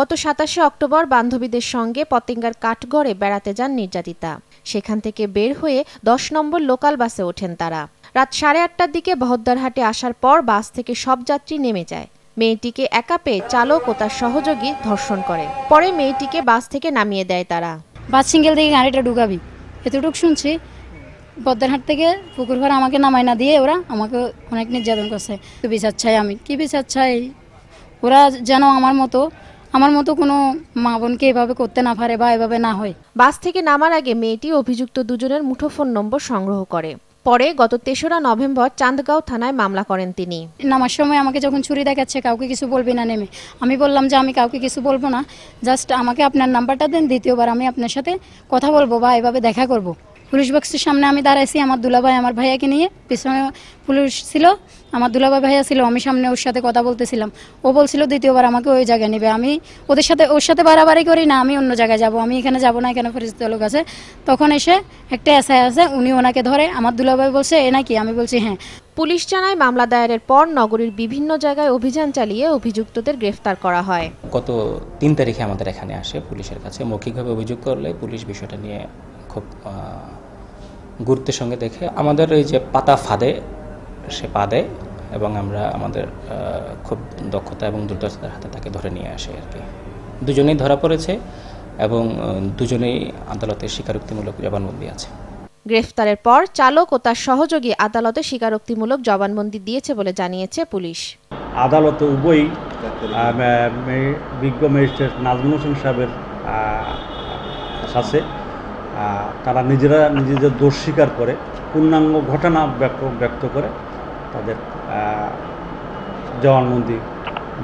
গত সাতাশে অক্টোবর বান্ধবীদের সঙ্গে পতেঙ্গার কাঠগড়ে বেড়াতে যান নির্যাতিতা সেখান থেকে বের হয়ে দশ নম্বর লোকাল বাসে ওঠেন তারা রাত সাড়ে আটটার দিকে বহদ্দারহাটে আসার পর বাস থেকে সব যাত্রী নেমে যায় মেয়েটিকে একা পেয়ে চালক ও তার সহযোগী ধর্ষণ করে পরে মেয়েটিকে বাস থেকে নামিয়ে দেয় তারা বাস সিঙ্গেল দিকে গাড়িটা ঢুকাবি এতটুকু শুনছি বদ্দারহাট থেকে পুকুর ঘর আমাকে নামায় না দিয়ে ওরা আমাকে অনেক নির্যাতন করছে বিচার চাই আমি কি বিচার চাই ওরা যেন আমার মতো আমার মতো কোনো মা বোনকে এভাবে করতে না পারে বা এভাবে না হয় বাস থেকে নামার আগে মেয়েটি অভিযুক্ত দুজনের মুঠোফোন নম্বর সংগ্রহ করে পরে গত তেসরা নভেম্বর চাঁদগাঁও থানায় মামলা করেন তিনি নামার সময় আমাকে যখন ছুরি দেখাচ্ছে কাউকে কিছু বলবি না নেমে আমি বললাম যে আমি কাউকে কিছু বলবো না জাস্ট আমাকে আপনার নাম্বারটা দেন দ্বিতীয়বার আমি আপনার সাথে কথা বলবো বা এভাবে দেখা করবো পুলিশ বক্সের সামনে আমি দাঁড়াইছি আমার দুলাভাই আমার ভাইয়াকে নিয়ে পিছনে পুলিশ ছিল আমার দুলাভাই ভাইয়া ছিল আমি সামনে ওর সাথে কথা বলতেছিলাম ও বলছিল দ্বিতীয়বার আমাকে ওই জায়গায় নেবে আমি ওদের সাথে ওর সাথে বাড়াবাড়ি করি না আমি অন্য জায়গায় যাব আমি এখানে যাব না এখানে ফেরিস্ত লোক আছে তখন এসে একটা এসআই আছে উনি ওনাকে ধরে আমার দুলাভাই বলছে এ নাকি আমি বলছি হ্যাঁ পুলিশ জানায় মামলা দায়েরের পর নগরীর বিভিন্ন জায়গায় অভিযান চালিয়ে অভিযুক্তদের গ্রেফতার করা হয় গত তিন তারিখে আমাদের এখানে আসে পুলিশের কাছে মৌখিকভাবে অভিযোগ করলে পুলিশ বিষয়টা নিয়ে খুব গুরুত্বের সঙ্গে দেখে আমাদের এই যে পাতা ফাঁদে সে পা এবং আমরা আমাদের খুব দক্ষতা এবং দ্রুততার হাতে তাকে ধরে নিয়ে আসি আর কি দুজনেই ধরা পড়েছে এবং দুজনেই আদালতে স্বীকারোক্তিমূলক জবানবন্দি আছে গ্রেফতারের পর চালক ও তার সহযোগী আদালতে স্বীকারোক্তিমূলক জবানবন্দি দিয়েছে বলে জানিয়েছে পুলিশ আদালতে উভয়ই বিজ্ঞ ম্যাজিস্ট্রেট নাজমুল হোসেন সাহেবের সাথে তারা নিজেরা নিজেদের দোষ স্বীকার করে পূর্ণাঙ্গ ঘটনা ব্যক্ত করে তাদের জবানবন্দি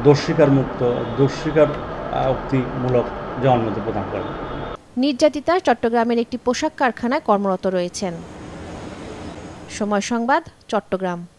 দোষীকার মুক্ত দোষীকার উক্তিমূলক জবানবন্দি প্রদান করেন নির্যাতিতা চট্টগ্রামের একটি পোশাক কারখানায় কর্মরত রয়েছেন সময় সংবাদ চট্টগ্রাম